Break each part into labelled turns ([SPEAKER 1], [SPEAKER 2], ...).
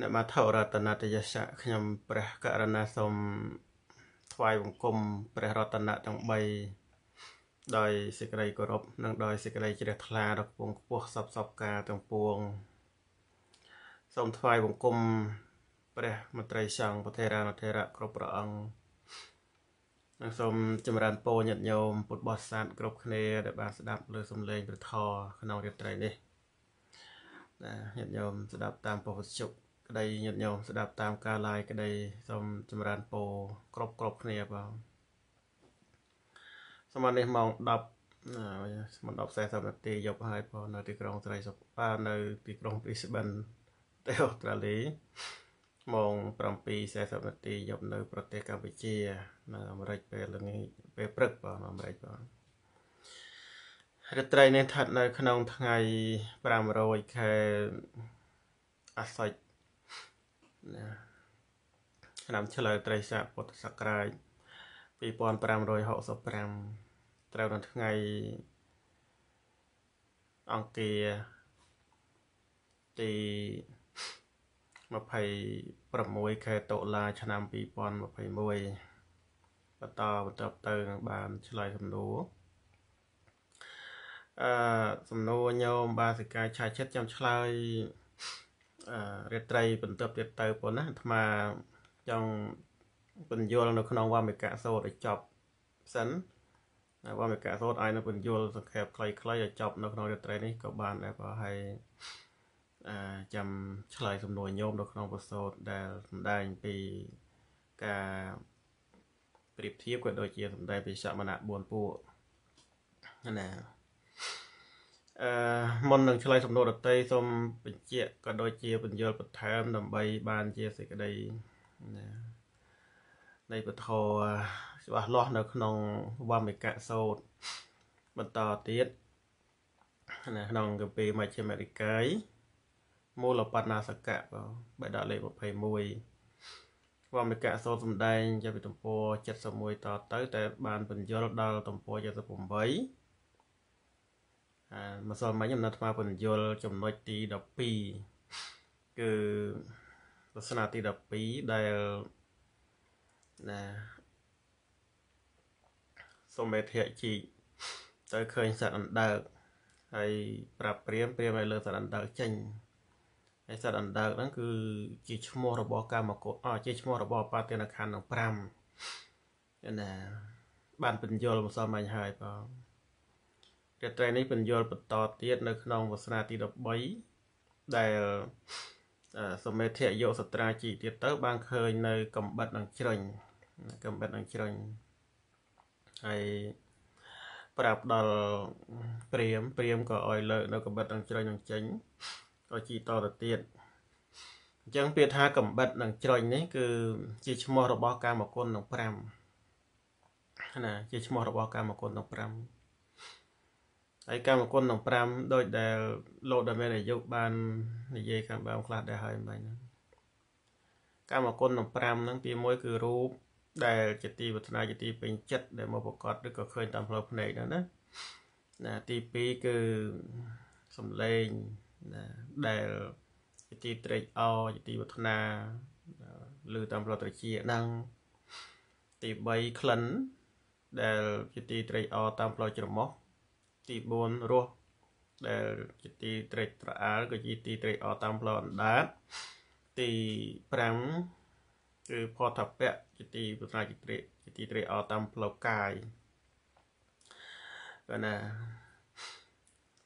[SPEAKER 1] អ្នកមាធរតនតយសៈខ្ញុំព្រះករណាសូមថ្វាយបង្គំព្រះរតនៈទាំង3ដោយសេចក្តីគោរពនិងដោយសេចក្តីជ្រះថ្លាដល់ពងខ្ពស់សពសពការទាំងពួងសូមថ្វាយបង្គំព្រះមត្រីសង្ឃពធេរានុធេរៈគ្រប់ព្រះអង្គនិងសូមចម្រើនពរញាតិញោមពុទ្ធបរិស័ទគ្រប់គ្នាដែលបានស្ដាប់លើសំឡេងព្រះធម៌ក្នុងរាត្រីនេះណាញាតិញោមស្ដាប់តាមពុទ្ធវិជ្ជាក្តីញាតិញោមស្ដាប់តាមការឡាយក្តីសូមចម្រើនពរគ្រប់គ្រប់គ្នាបងសម្រាប់នេះម៉ោង10ម៉ោង10:40នាទីយប់ហើយបងនៅទីក្រុងស្រីសុផានៅទីក្រុង Brisbane ប្រទេសអូស្ត្រាលីម៉ោង7:40នាទីយប់នៅប្រទេសកម្ពុជានៅអាមេរិកពេលល្ងាចពេលព្រឹកបងអាមេរិកបងរាត្រីនេះស្ថិតនៅក្នុងថ្ងៃ500ខែអាសត់ណាឆ្នាំឆ្លូវត្រីស័កពុទ្ធសករាជ2565ត្រូវនៅថ្ងៃអង្គារ ទី26ខែតុលា ឆ្នាំ2021បន្តបន្តទៅនឹងបានឆ្លើយសំណួរអឺសំណួរញោមបាសិកាឆាចិត្តខ្ញុំឆ្លើយរាត្រីបន្តទៀតទៅប៉ុណ្ណាអាត្មាចង់បញ្យល់នៅក្នុងវមិកៈសោតឲ្យចប់សិនហើយវមិកៈសោតឲ្យនៅបញ្យល់សង្ខេបខ្លីៗឲ្យចប់ នៅក្នុងរាត្រីនេះក៏បានដែរប្រហែលអឺចាំឆ្លើយសំណួរញោមនៅក្នុងបសោតដែលសម្ដែងពីការប្រៀបធៀបក៏ដូចជាសម្ដែងពីសមណៈ4ពួកណាអឺមុននឹងឆ្លើយសំណួរដតីសូមបញ្ជាក់ក៏ដូចជា បញ្យលបន្ថែមដើម្បីបានជាសេចក្តីណានៃពធច្បាស់លាស់នៅ ក្នុងវមិកៈសោតបន្តទៀតនៅក្នុងកពីមជ្ឈមរិកាយមូលបណ្ណាសកៈបងបេដលេខ21វមិកៈសោតសំដែងចាប់ពីទំព័រ71តទៅតែបានបញ្យលដល់ទំព័រ78ម្សិលមិញអំណាចថ្មពន្យល់ចំណុចទី12គឺទស្សនៈទី12ដែលណាសមេធៈជីកទៅឃើញសត្វអណ្ដើកហើយប្រាប់ព្រាមព្រាមឲ្យលើសត្វអណ្ដើកចេញហើយសត្វអណ្ដើកហ្នឹងគឺជាឈ្មោះរបស់កម្មកុអជាឈ្មោះរបស់បាទានខណ្ឌទាំង5ណា បានពន្យល់ម្សិលមិញហើយបងរាត្រីនេះពន្យល់បន្តទៀតនៅក្នុងវាសនាទី13ដែលសមេធិយោសត្រាជីទៀតទៅបានឃើញនៅ កំបិតនឹងជ្រញកំបិតនឹងជ្រញហើយប្រាប់ដល់ព្រាមព្រាមក៏ឲ្យលើកនៅកំបិតនឹងជ្រញនឹងចេញក៏ជីតទៅទៀតអញ្ចឹងពាក្យថាកំបិតនឹងជ្រញនេះ គឺជាឈ្មោះរបស់កាមគុណនឹង5ណាជាឈ្មោះរបស់កាមគុណនឹង5ហើយកម្មគុណនឹង5ដូចដែលលោកដែលមានអាយុបាននិយាយខាងដើមខ្លះដែរហើយមិនហ្នឹងកម្មគុណនឹង5ហ្នឹងទី1គឺរូប ដែល ជាទីវឌ្ឍនា ជាទីពេញចិត្តដែលមកប្រកបឬក៏ឃើញតាមផ្លូវភ្នែកហ្នឹងណាណាទី2គឺសំឡេងណាដែលជាទីត្រេកអរជាទីវឌ្ឍនាឬតាមផ្លូវត្រជាហ្នឹងទី3ក្លិនដែលជាទីត្រេកអរតាមផ្លូវច្រមុះទី4រស់ដែលជាទីត្រេកត្រអាលក៏ជាទីត្រេកអរតាមផ្លូវអណ្ដាតទី5គឺផតពៈជាទីប្រសាជាត្រេកជាទីត្រេកអរតាមផ្លូវកាយក៏ណា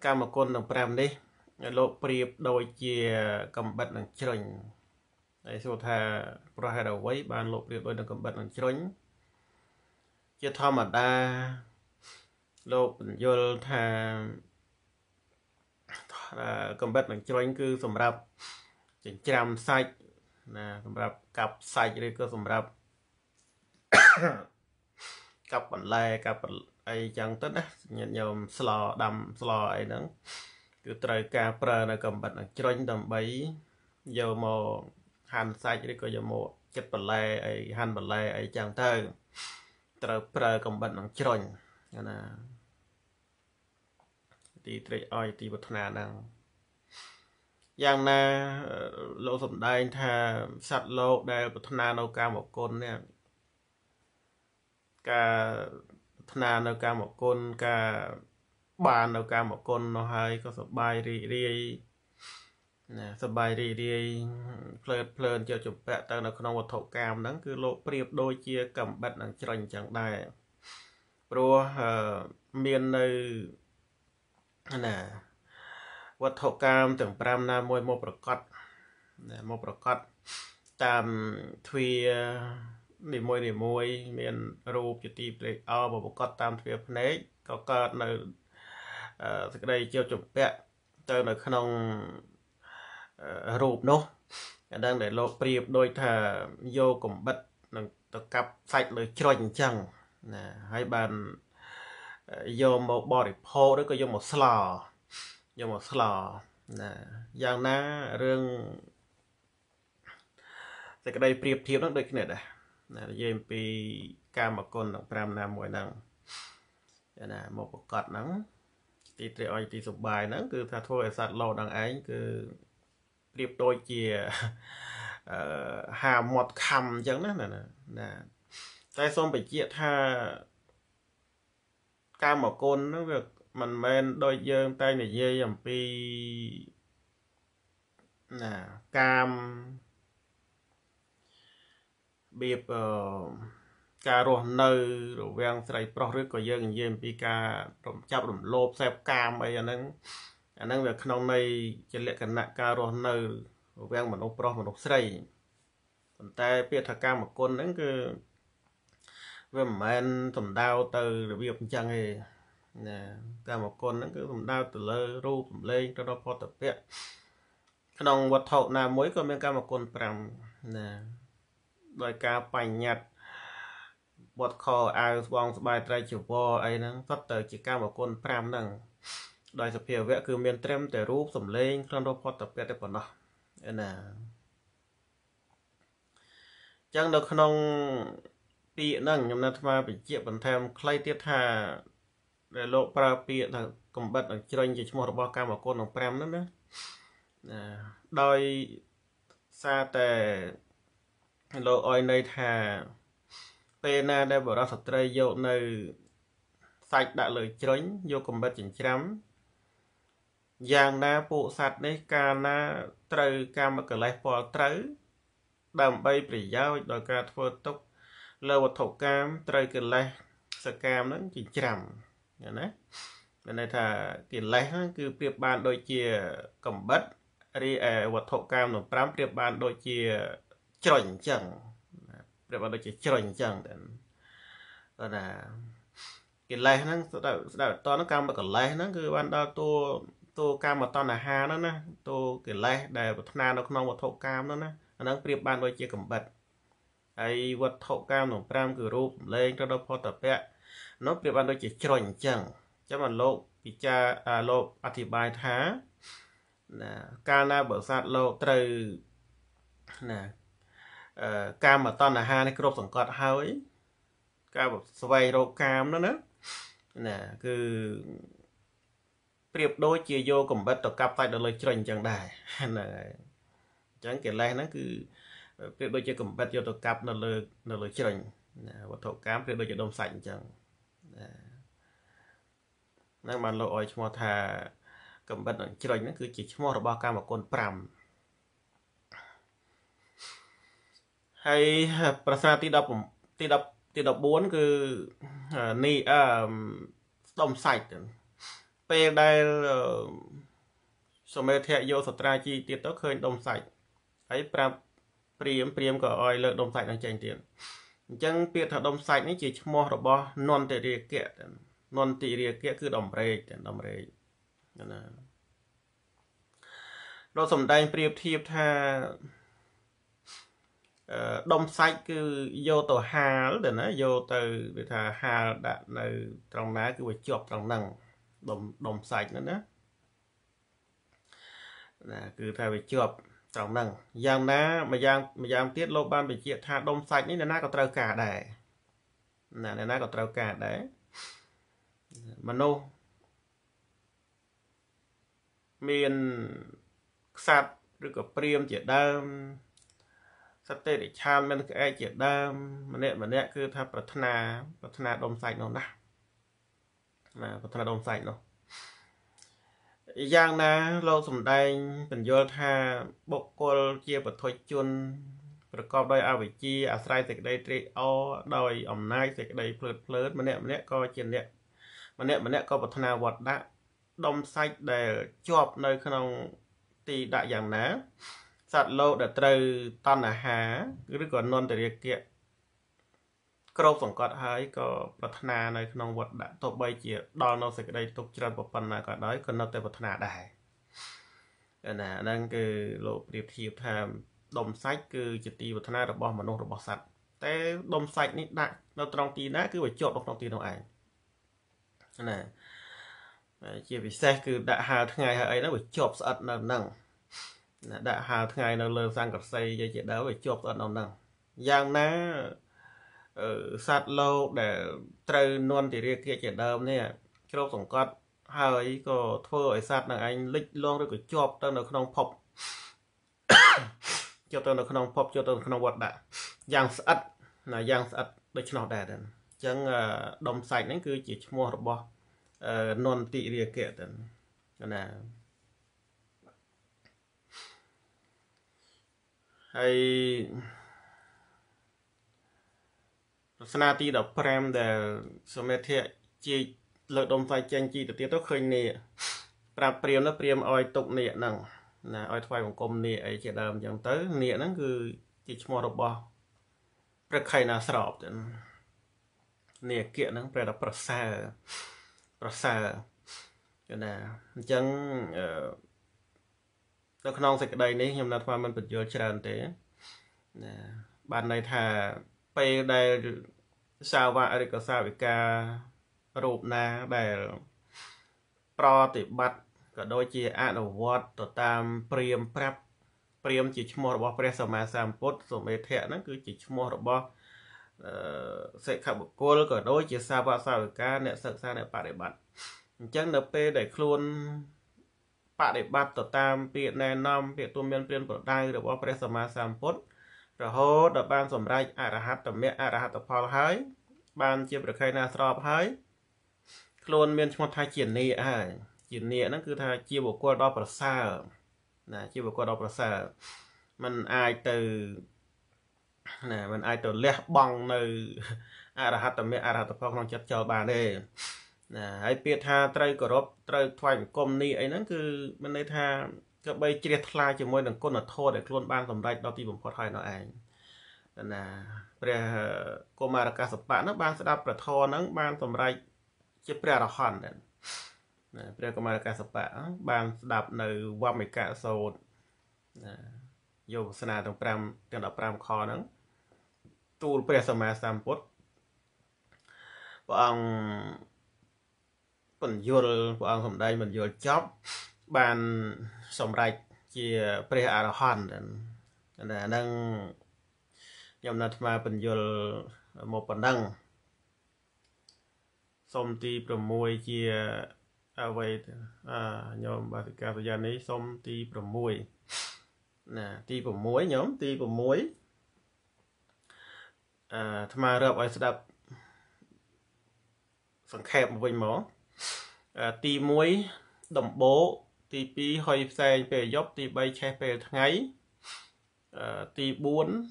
[SPEAKER 1] កម្មគុណទាំង5នេះលោកប្រៀបដូចជា កំបិតនឹងជ្រុញហើយសួរថា ប្រហែលអ្វីបានលោកប្រៀបដូចនឹងកំបិតនឹងជ្រុញជាធម្មតាលោកបញ្យល់ថាកំបិតនឹងជ្រុញគឺសម្រាប់ចិញ្ច្រាំសាច់ណាសម្រាប់ កាប់សាច់ឬក៏សម្រាប់កាប់បន្លែកាប់អីចឹងទៅណាញាតិញោមស្លដាំស្លអីហ្នឹងគឺត្រូវការប្រើនៅកំបិតនឹងជ្រុញដើម្បីយកមកហាន់សាច់ឬក៏យកមកចិតបន្លែអីហាន់បន្លែអីចឹងទៅត្រូវប្រើកំបិតនឹងជ្រុញណាទីត្រេកអរទីវឌ្ឍនាហ្នឹងយ៉ាងណាលោកសំដែងថាសត្វលោកដែល ប្រាថ្នានៅកាមគុណនេះការប្រាថ្នានៅកាមគុណការបាន នៅកាមគុណនោះហើយក៏សប្បាយរីករាយណាសប្បាយរីករាយភ្លើតភ្លើនជាប់ចម្ពាក់ទៅនៅក្នុងវត្ថុកាមហ្នឹងគឺលោកប្រៀបដូចជាកំបិតនឹងច្រញចឹងដែរព្រោះមាននៅណាវត្ថុកម្មទាំង5ណាមួយមកប្រកបណាមកប្រកបតាមទ្វានីមួយនីមួយមាន រូបជាទីព្រេកអោបប្រកបតាមទ្វាភ្នែកក៏កើតនៅសក្តីជាប់ជំពាក់ទៅនៅក្នុងរូបនោះដឹងដែលលោកប្រៀបដូចថាយកកំបិតនឹងទៅកាប់សាច់លើជ្រុញអញ្ចឹងណា ហើយបានយកមកបរិភោគឬក៏យកមកស្លយកមកស្លណា យ៉ាងណារឿងសេចក្តីប្រៀបធៀបនឹងដូចគ្នាដែរណានិយាយអំពី កាមគុណទាំង5ណាមួយហ្នឹងយ៉ាងណាមកប្រកាសហ្នឹងទីត្រីអុយទីសុបាយហ្នឹង គឺថាធ្វើឲ្យសัตว์លោដល់ឯងគឺប្រៀបដូចជាអឺហាមាត់ខំអញ្ចឹងណាណាតែសូមបញ្ជាក់ថាកម្មគុណហ្នឹងវាមិនមែនដូចយើងតែនិយាយអំពីណាកាមបៀបអឺការរស់នៅរវាងស្រីប្រុសឬក៏យើងនិយាយអំពីការរំចាប់ រំលោភសេពកាមអីអាហ្នឹងអាហ្នឹងវាក្នុងន័យជាលក្ខណៈការរស់នៅរវាង មនុស្សប្រុសមនុស្សស្រីប៉ុន្តែ ពាក្យថាកាមគុណហ្នឹងគឺវាមិនមែនសំដៅទៅរបៀបអញ្ចឹងទេណាកម្មគុណហ្នឹងគឺសំដៅទៅលើ រូបសម្លេងទៅដល់ផតពៈក្នុងវត្ថុណាមួយក៏មានកម្មគុណ5ណាដោយការបញ្ញត្តិបត់ខោអាវស្បងស្បាយត្រៃជីវរអីហ្នឹងសុទ្ធទៅ ជាកម្មគុណ5ហ្នឹងដោយសភាវៈគឺមានត្រឹមតែរូបសម្លេងក្នុងរូបផតពៈតែប៉ុណ្ណោះណាចឹងនៅក្នុងពាក្យហ្នឹងខ្ញុំណាត់ថ្មបញ្ជាក់បន្ថែមខ្លីទៀតថាដែលលោកប្រើពាក្យថាកំបិតនឹងជ្រញជាឈ្មោះរបស់កម្មគុណនឹង5ហ្នឹងណាដោយសារតែលោកអុយន័យថាពេលណាដែលបរិសុទ្ធត្រីយកនៅសាច់ដាក់លើជ្រញយកកំបិតចិញ្ច្រាំយ៉ាងណាពួកសត្វនេះកាលណាត្រូវកម្មកលេសពលត្រូវ ដើម្បី ប្រយោជន៍ដល់ការធ្វើទុកលើវត្ថុកាម ត្រូវកិលេសសកាមហ្នឹងចិញ្ច្រាំណាមានន័យថាកិលេសហ្នឹងគឺប្រៀបបាន ដូចជាកំបិតរីឯវត្ថុកាមនោះ5ប្រៀបបានដូចជាជ្រុញអញ្ចឹងប្រៀបបានដូចជាជ្រុញអញ្ចឹងតែគាត់ថាកិលេសហ្នឹងស្ដៅស្ដៅតនកម្មកិលេសហ្នឹងគឺបានដល់តួតួកម្មតណ្ហាហ្នឹងណាតួកិលេសដែលប្រាថ្នានៅក្នុងវត្ថុកាមហ្នឹងណាអាហ្នឹងប្រៀបបានដូចជាកំបិតហើយវត្ថុកម្មក្នុង5គឺរូបលេងទៅដល់ផតពៈនោះប្រៀបបានដូចជាជ្រុញអញ្ចឹងចាំមកលោក ពិចារលោកអធិប្បាយថាណាកាលណាបើសត្វលោកត្រូវណាអឺកាមតណ្ហានេះគ្រប់សង្កត់ហើយការស្វែងរកកាមនោះណាណាគឺប្រៀបដូចជាយកកំបិតទៅកាប់សាច់ដល់លើជ្រុញអញ្ចឹងដែរហ្នឹងហើយអញ្ចឹងកិលេសហ្នឹងគឺប្រៀបដូចជាកំបិតយកទៅកាប់នៅលើនៅលើជ្រញណាវត្ថុកម្មប្រៀបដូចជាដុំសាច់អញ្ចឹងណានឹងបានលោកអោយឈ្មោះថា កំបិតនឹងជ្រញហ្នឹងគឺជាឈ្មោះរបស់កម្មគុណ5ហើយប្រសាទី10ទី10ទី14គឺនីអឺស្ដុំសាច់ពេលដែលសមេធៈយកសត្រាជីទៀតទៅឃើញដុំសាច់ហើយប្រាប់ព្រាមព្រាមក៏ឲ្យលើកដុំសាច់នឹងចេញទៀតអញ្ចឹងពាក្យថាដុំសាច់នេះជាឈ្មោះរបស់នន្ទរាគៈនន្ទរាគៈគឺដំរេកដំរេកណាដល់សំដែងប្រៀបធៀបថាដុំសាច់គឺយកទៅហាលទៅណាយកទៅវាថាហាលដាក់នៅត្រង់ណាគឺវាជាប់ត្រង់ហ្នឹងដុំដុំសាច់ហ្នឹងណាណាគឺថាវាជាប់ត្រង់ហ្នឹងយ៉ាងណាម្យ៉ាងម្យ៉ាងទៀតលោកបានបញ្ជាក់ថាដុំសាច់នេះអ្នកណាក៏ត្រូវការដែរណាអ្នកណាក៏ត្រូវការដែរមនុស្សមានខ្សត្រឬក៏ព្រាមជាដើមសត្វទេរិឆានមានក្អែកជាដើមម្នាក់ម្នាក់គឺថាប្រាថ្នា ប្រាថ្នាដុំសាច់នោះណាណាប្រាថ្នាដុំសាច់នោះយ៉ាងណាលោកសម្ដែងបញ្យល់ថា បុគ្គលជាបុថុជនប្រកបដោយអវិជ្ជា អាស្រ័យសេចក្តីត្រេកអរដោយ អំណាចសេចក្តីភ្លើតភ្លើនម្នាក់ម្នាក់ក៏ជាអ្នក ម្នាក់ម្នាក់ក៏ប្រាថ្នាវត្តដាក់ដុំសាច់ដែលជាប់នៅក្នុងទីដាក់យ៉ាងណាសត្វលោកដែលត្រូវតណ្ហាឬក៏នន្តរាគៈគ្របសង្កត់ហើយក៏ប្រាថ្នានៅក្នុងវត្តដាក់ទោះបី ជាដល់នៅសេចក្តីទុកច្រើនប៉ុណ្ណាក៏ដោយក៏នៅតែប្រាថ្នាដែរណាហ្នឹងគឺលោកប្រៀបធៀបថាដុំសាច់គឺ ជាទីប្រាថ្នារបស់មនុស្សរបស់សត្វតែដុំសាច់នេះដាក់នៅ ត្រង់ទីណាគឺវាជាប់នៅក្នុងទីនោះឯងណាជាពិសេសគឺដាក់ហាលថ្ងៃហើយអីហ្នឹងវាជាប់ស្អិតនៅហ្នឹងដាក់ហាលថ្ងៃនៅលើសង្កសីយាយជាដើមវាជាប់ស្អិតនៅហ្នឹងយ៉ាងណាសត្វលោកដែល ត្រូវនន់ទិរាគាជាដើមនេះគ្របសង្កត់ហើយក៏ធ្វើឲ្យសត្វនឹងឯងលិចលងឬក៏ជាប់ទៅនៅក្នុងភពជាប់ទៅនៅក្នុងភពជាប់ទៅក្នុងវត្តដាក់យ៉ាងស្អិតណាយ៉ាងស្អិតដូច្នោះដែរទៅអញ្ចឹងដុំសាច់ហ្នឹងគឺជាឈ្មោះ របស់នន្តិរាគៈទៅណាហើយទស្សនាទី15ដែល សមេធៈជា លើកដុំផ្សាយចែងជីទៅទៀតទៅឃើញនេះប្រាប់ព្រាមនោះព្រាមឲ្យទុកនេះហ្នឹងណាឲ្យថ្វាយបង្គំនេះអីជាដើមអញ្ចឹងទៅនេះហ្នឹងគឺជាឈ្មោះរបស់ព្រឹកខៃណាស្រោបទៅនេះអគៈហ្នឹងព្រះថាប្រសើរប្រសើរយល់ណាអញ្ចឹងនៅក្នុងសេចក្តីនេះខ្ញុំនៅថាមិនបញ្យល់ច្រើនទេណាបានន័យថាពេលដែលសាវកឬក៏សាវិការូបណាដែលប្រតិបត្តិក៏ដូចជាអនុវត្តទៅតាម ព្រាមប្រាប់ ព្រាម ជាឈ្មោះរបស់ព្រះសម្មាសម្ពុទ្ធសមេធៈហ្នឹងគឺជាឈ្មោះរបស់អឺសិក្ខាបុគ្គលក៏ដូចជាសាវកសាវិកាអ្នកសិក្សាអ្នកបប្រតិបត្តិអញ្ចឹងនៅពេលដែលខ្លួនបប្រតិបត្តិទៅតាម ពាក្យណែនាំពាក្យទូមានព្រាន ប្រដៅរបស់ព្រះសម្មាសម្ពុទ្ធរហូតដល់បានសម្រេចអរហត្តមគ្គអរហត្តផល ហើយ បានជាប្រខេណាស្របហើយខ្លួនមានឈ្មោះថាជានីហើយជានីហ្នឹងគឺថាជាបុគ្គលដ៏ប្រសើរណាជាបុគ្គលដ៏ប្រសើរมันអាចទៅណាมันអាចទៅលះបង់នៅអរហត្តមគ្គអរហត្តផលក្នុងចិត្តចោលបានទេណាហើយពាក្យថាត្រូវគោរពត្រូវថ្វាយបង្គំនេះអីហ្នឹងគឺមានន័យថាក៏បីជ្រះថ្លាជាមួយនឹងគុណធម៌ដែលខ្លួនបានសម្រេចដល់ទីបំផុតហើយនោះឯងណាព្រះកុមារកាសបៈនោះបានស្ដាប់ព្រះធម៌ហ្នឹងបានសម្រេចជាព្រះអរហន្តណាព្រះកុមារកាសបៈបានស្ដាប់នៅវមិកៈសោតណាយោវាសនាទាំង5ទាំង15ខហ្នឹងទូលព្រះសម្មាសម្ពុទ្ធព្រះអង្គពន្យល់ព្រះអង្គសម្ដែងពន្យល់ចប់បានសម្រេចជាព្រះអរហន្តតែអានឹងខ្ញុំនៅអាត្មាបញ្យលមកប៉ុណ្ណឹង សុំទី6ជាអ្វីអឺខ្ញុំបាទកាសយ៉ានេះសុំទី6ណាទី6ខ្ញុំទី6អឺអាត្មារៀបឲ្យស្ដាប់សង្ខេបមកវិញមកទី1ដំបូងទី2ហុយផ្សែងពេលយប់ ទី3ឆេះពេលថ្ងៃទី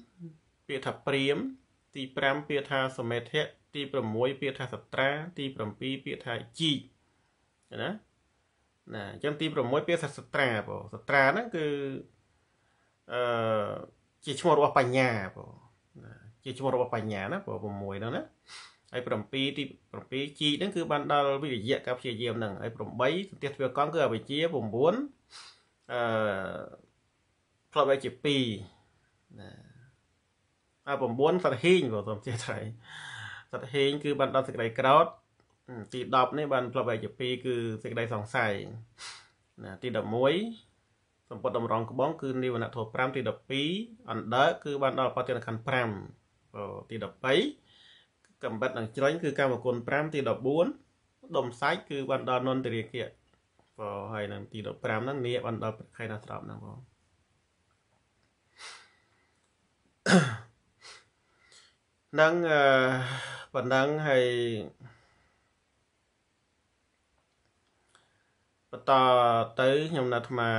[SPEAKER 1] 4ពាក្យថាព្រាមទី5ពាក្យថាសមេធៈទី6ពាក្យថាសត្រា ទី7ពាក្យថាជីកណាណាអញ្ចឹងទី6ពាក្យថាសត្រាបងសត្រាហ្នឹងគឺអឺជាឈ្មោះរបស់បញ្ញាបងជាឈ្មោះរបស់បញ្ញាណាបង6ហ្នឹងណាហើយ7ទី7ជីហ្នឹងគឺបានដល់វិរិយៈការព្យាយាមហ្នឹងហើយ8សន្ទះទ្វាកង់គឺអវិជ្ជា9អឺផ្លប់ឲ្យជា2ណាអើ9សត្វហេងបងសូមចេះត្រៃសត្វហេងគឺបានដល់សេចក្តីក្រោត ទី10នេះបានផ្លប់ឲ្យជា2គឺសេចក្តីសង្ស័យណាទី11សម្ពុតតម្រង់ក្បងគឺនិវណធម៌5ទី12អណ្ដើគឺបានដល់បតិនខណ្ឌ5ទី13កំបិតនឹងជ្រញគឺកម្មគុណ5ទី14ដុំសាច់គឺបានដល់នន្ទរាគៈបងហើយនឹងទី15ហ្នឹងនីបានដល់ខេណាស្របហ្នឹងបងនឹងអឺប៉ុណ្ណឹងហើយបន្តទៅខ្ញុំនៅអាត្មា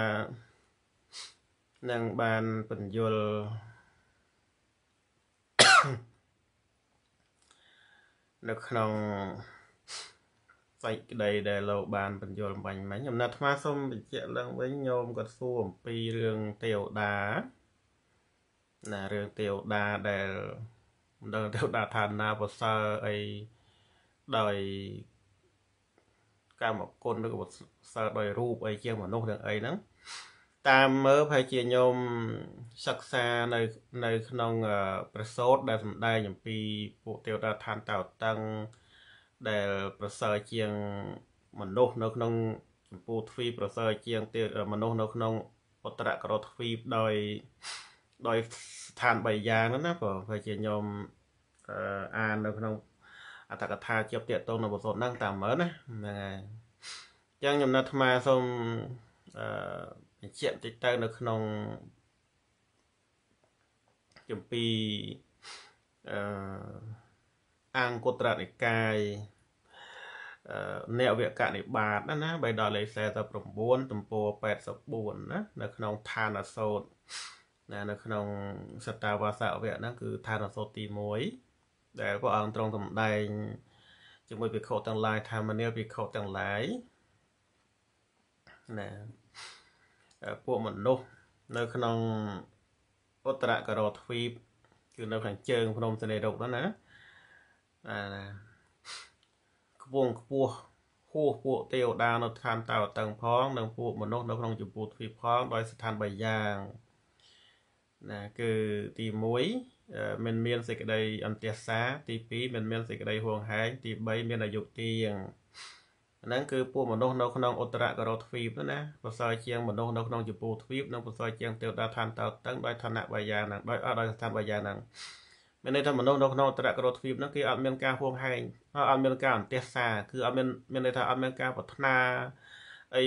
[SPEAKER 1] នឹងបានបញ្យល់នៅក្នុងសេចក្តីដែលលោកបាន បញ្យល់បាញ់មិញអំណាចអាត្មាសូមបញ្ជាក់ឡើងវិញញោមគាត់សួរអំពីរឿងទេវតាណារឿងទេវតាដែលមិនដឹងទេវតាឋានណាប្រសើរអីដោយកម្មគុណឬក៏ប្រសើរដោយរូបអីជាងមនុស្សទាំងអីហ្នឹងតាមមើលប្រហែលជាញោមសិក្សានៅនៅ ក្នុងប្រសូតដែលសម្ដែងអំពី ពួកទេវតាឋានតៅតឹងដែល ប្រសើរជាង មនុស្សនៅ ក្នុងចម្ពោះទ្វីប្រសើរជាងទេមនុស្សនៅក្នុងអត្តរករទ្វីដោយដោយស្ថាន3យ៉ាងហ្នឹងណាព្រោះប្រហែលជាញោមអាននៅ ក្នុងអត្តកថាជាប់តាកតងនៅប្រសូតហ្នឹងតាមមើលណាហ្នឹងហើយអញ្ចឹងខ្ញុំនៅអាត្មាសូមអឺបញ្ជាក់បន្តិចទៅនៅ ក្នុងចម្ពីអឺអង្គត្រនិកាយអ្នកវគ្គនិបាតណាបេដល់លេខ49ទំព័រ84ណានៅ ក្នុងឋានសោតណានៅ ក្នុងសតាវាសវៈហ្នឹងគឺឋានសោតទី1ដែលព្រះអង្គទ្រង់សម្ដែងជាមួយភិក្ខុទាំងឡាយថាមនាលភិក្ខុទាំងឡាយណាពួកមនុស្សនៅក្នុងឧត្តរករទ្វីប គឺនៅ ខាងជើងភ្នំសនេរុកហ្នឹងណាណាខ្ពងខ្ពស់ហួសពួកទេវតានៅឋានតៅតឹងផងនិងពួកមនុស្សនៅក្នុងចម្ពោះទ្វីបផងដោយស្ថានបីយ៉ាងណា គឺទី1មិនមានសេចក្តីអន្តេសា ទី2មិនមានសេចក្តីហួងហែងទី3មានអាយុទៀងហ្នឹងគឺពួកមនុស្សនៅក្នុងឧត្តរករោទ្វីបណាប្រសើរជាងមនុស្សនៅក្នុងជពូទ្វីបនិងប្រសើរជាងទេវតាឋានតើតឹងដោយឋានៈបាយាហ្នឹងដោយអត់ដោយស្ថានបាយាហ្នឹងមានន័យថាមនុស្សនៅក្នុងឧត្តរករោទ្វីបហ្នឹងគេអត់មានការហួងហែងអត់មានការអន្ទះសាគឺអត់មានមានន័យថាអត់មានការប្រាថ្នាអី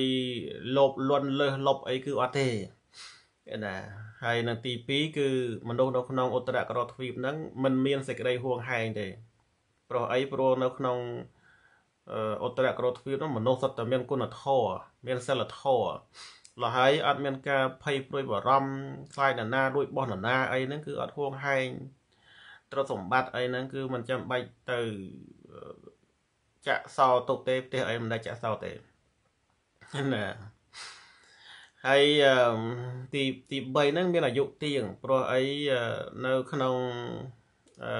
[SPEAKER 1] លោភលន់លើសលប់អីគឺអត់ទេណាហើយនឹងទី2គឺមនុស្សនៅក្នុងឧត្តរករោទ្វីបហ្នឹងมันមានសេចក្តីហួងហែងទេប្រុសអីព្រោះនៅក្នុងឧត្តរក្រទ្វីបនោះមនុស្សសុទ្ធតែមានគុណធម៌មានសិលធម៌លហើយអត់មានការភ័យព្រួយបារម្ភខ្លាចណានារួចបោះណានាអីហ្នឹងគឺអត់ហួងហែងទ្រព្យសម្បត្តិអីហ្នឹងគឺមិនចាំបាច់ទៅចាក់សោទុកទេផ្ទះអីមិនដាច់ចាក់សោទេណាហើយទីទី3ហ្នឹង មានអាយុទៀងព្រោះអីនៅក្នុងអឺ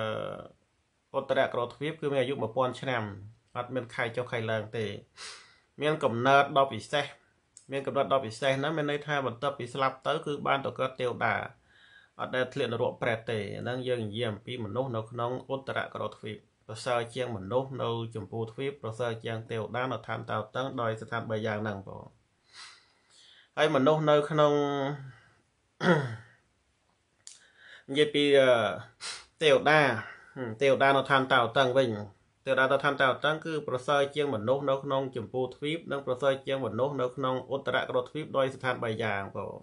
[SPEAKER 1] ឧត្តរក្រទ្វីបគឺមានអាយុ1000ឆ្នាំអត់មានខែចុះខែឡើងទេ មានកំណើតដ៏ពិសេសមានកំណត់ដ៏ពិសេសហ្នឹងមានន័យថាបន្ទាប់ពីស្លាប់ទៅគឺបានទៅកើតទេវតាអត់ដែលធ្លាកនរកប្រែតទេហ្នឹងយើងនិយាយអំពីមនុស្សនៅក្នុងអន្តរក្រោទ្វីបប្រសើរជាងមនុស្សនៅចម្ពោះទ្វីបប្រសើរជាងទេវតានៅឋានតៅតឹងដោយស្ថានបីយ៉ាងហ្នឹងបងហើយមនុស្សនៅក្នុងនិយាយពីទេវតាទេវតានៅឋានតៅតឹងវិញទេវតាតថាន្តតាំងគឺ ប្រសើរជាងមនុស្សនៅក្នុងចម្ពោះទ្វីបនិងប្រសើរជាងមនុស្សនៅក្នុងឧត្តរក្រទ្វីបដោយស្ថានបីយ៉ាងបង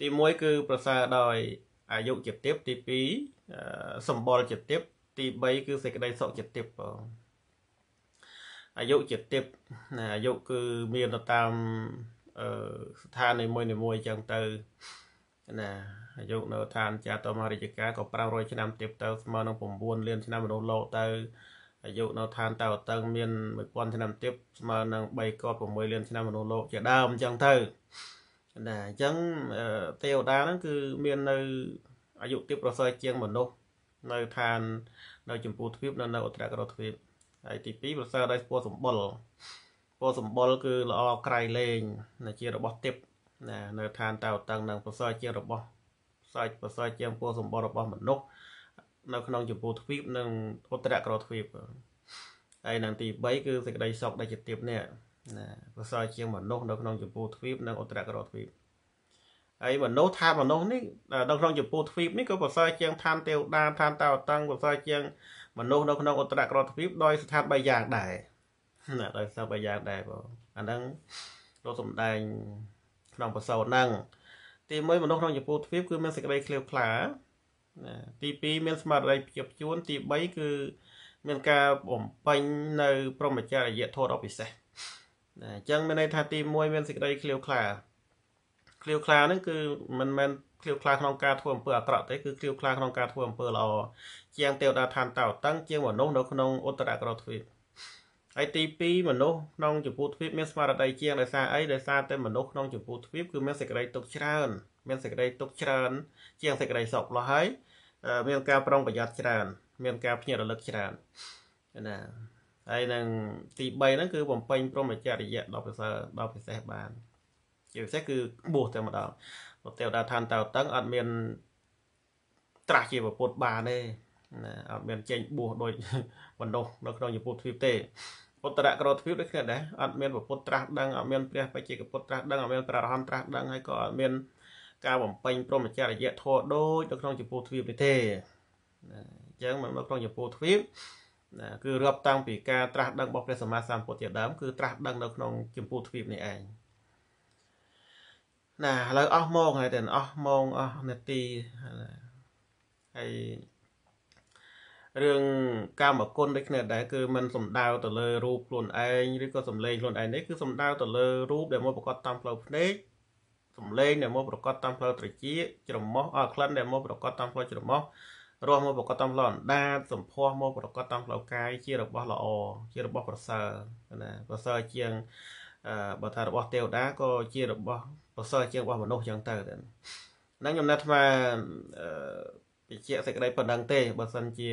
[SPEAKER 1] ទី1គឺប្រសើរដោយអាយុជាទៀបទី2សម្បល់ជាទៀបទី3គឺ សេចក្តីសុខជាទៀបបងអាយុជាទៀបអាយុគឺមានទៅតាមស្ថាននីមួយនីមួយអញ្ចឹងទៅណាអាយុនៅឋានចាតមហារាជការក៏500ឆ្នាំទៀតទៅស្មើនឹង9លានឆ្នាំមនុស្សលោកទៅអាយុនៅឋានតៅតឹងមាន1000ឆ្នាំទៀតស្មើនឹង3កោ6លានឆ្នាំមនុស្សលោកជាដើមអញ្ចឹងទៅណាអញ្ចឹងទេវតាហ្នឹងគឺមាននៅអាយុទៀតប្រសើរជាងមនុស្សនៅឋាននៅចម្ពោះទ្វីបនៅនៅអត្រក្រទ្វីបហើយទី2ប្រសើរដោយពណ៌សម្បុរពណ៌សម្បុរគឺល្អក្រៃលែងណាជារបស់ទេពណានៅឋានតៅតឹងនឹងប្រសើរជាងរបស់សាច់ប្រសើរជាងពណ៌សម្បុររបស់មនុស្សនៅក្នុងចម្ពោះទ្វីបនិងឧត្តរក្រទ្វីបហើយនឹងទី3គឺសេចក្តីសុខដែលជាទៀបនេះណាប្រសើរជាងមនុស្សនៅក្នុងចម្ពោះទ្វីបនិងឧត្តរក្រទ្វីបហើយមនុស្សថាមនុស្សនេះនៅក្នុងចម្ពោះទ្វីបនេះក៏ប្រសើរជាងឋានទេវតាឋានតាវតាំងប្រសើរជាងមនុស្សនៅក្នុងឧត្តរក្រទ្វីបដោយស្ថាបបីយ៉ាងដែរណាដោយស្ថាបបីយ៉ាងដែរបងអាហ្នឹងលោកសំដែងក្នុងប្រសោតហ្នឹងទីមួយមនុស្សក្នុងចម្ពោះទ្វីបគឺមានសេចក្តីឃ្លាវខ្លាណាទី2មានស្មារតីជាប់ជួនទី3គឺមានការបំពេញនៅព្រមចរិយធម៌ដ៏ពិសេសណាអញ្ចឹងមានន័យថាទី1មានសេចក្តីឃ្លាវខ្លាឃ្លាវខ្លាហ្នឹងគឺមិនមែនឃ្លាវខ្លាក្នុងការធ្វើអំពើអាក្រក់ទេគឺឃ្លាវខ្លាក្នុងការធ្វើអំពើល្អជាងទេវតាឋានតោតឹងជាងមនុស្សនៅក្នុងឧត្តរក្រទ្វីបហើយទី2មនុស្សក្នុងចំពោះទ្វីបមានស្មារតីជាងដោយសារអីដោយសារតែមនុស្សក្នុងចំពោះទ្វីបគឺមានសេចក្តីទុកច្រើន មានសេចក្តីទុកច្រើន ជាងសេចក្តីសុខលោះហើយមានការប្រុងប្រយ័ត្នច្រើនមាន ការភ្ញាក់រលឹកច្រើនណាហើយនឹងទី3ហ្នឹងគឺបំពេញព្រមចរិយៈដល់ពិសេសដល់ពិសេសបានជាពិសេសគឺបួសតែម្ដងប្រទេសដាឋានតៅតឹងអត់មានត្រាស់ជាពុទ្ធបានទេណាអត់មាន ចេញបួសដោយបណ្ដោះនៅក្នុងពុទ្ធទ្វីបទេពុទ្ធរក្រទ្វីបដូចគ្នាដែរអត់មានពុទ្ធត្រាស់ដឹងអត់មានព្រះបច្ចេកពុទ្ធត្រាស់ដឹងអត់មានព្រះរហន្តត្រាស់ដឹងហើយក៏អត់មានការបំពេញព្រមចរិយធម៌ដូចនៅក្នុងចំពោះទ្វីបនេះទេណាអញ្ចឹងមកនៅក្នុងចំពោះទ្វីបណាគឺរាប់តាំងពីការត្រាស់ដឹងរបស់ព្រះសម្មាសម្ពុទ្ធជាដើមគឺត្រាស់ដឹងនៅក្នុងចំពោះទ្វីបនេះឯងណាឥឡូវអស់ម៉ោងហើយតែអស់ម៉ោងអស់នាទីហើយរឿងកម្មគុណដូចគ្នាដែរគឺมันសំដៅទៅលើរូបខ្លួនឯងឬក៏សម្លេងខ្លួនឯងនេះគឺសំដៅទៅលើរូបដែលមកប្រកបតាមផ្លូវភ្នែកសំឡេងដែលមកប្រកបតាមផ្លូវត្រចៀកច្រមុះអក្លិនដែលមកប្រកបតាមផ្លូវច្រមុះរស់មកប្រកបតាមផ្លូវអណ្ដាតសម្ផស្សមកប្រកបតាមផ្លូវកាយជារបស់ល្អជារបស់ប្រសើរណាប្រសើរជាងបើថារបស់ទេវតាក៏ជារបស់ប្រសើរជាងរបស់មនុស្សចឹងទៅតែហ្នឹងខ្ញុំណាត់ថាពិជាសេចក្តីប៉ុណ្ណឹងទេបើសិនជា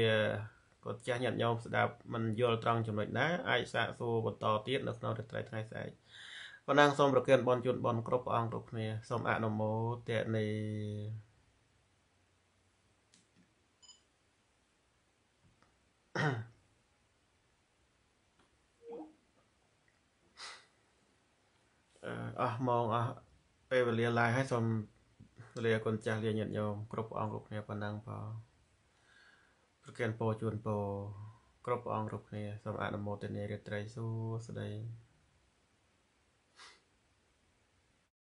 [SPEAKER 1] គាត់ចាស់ញាតញោមស្ដាប់មិនយល់ត្រង់ចំណុចណាអាចសាកសួរបន្តទៀតនៅក្នុងរាត្រីថ្ងៃស្អែកបណ្ណាងសូមប្រគិនបនជូនបនគ្រប់ព្រះអង្គគ្រប់គ្នាសូមអនុមោទនីអស់ម៉ោងអស់ពេលវេលាឡាយហើយសូមវេលាគុណចាស់លាញាតិញោមគ្រប់ព្រះអង្គគ្រប់គ្នាប៉ុណ្ណឹងផងប្រគិនពរជូនពរគ្រប់ព្រះអង្គគ្រប់គ្នាសូមអនុមោទនីរាត្រីសួស្តី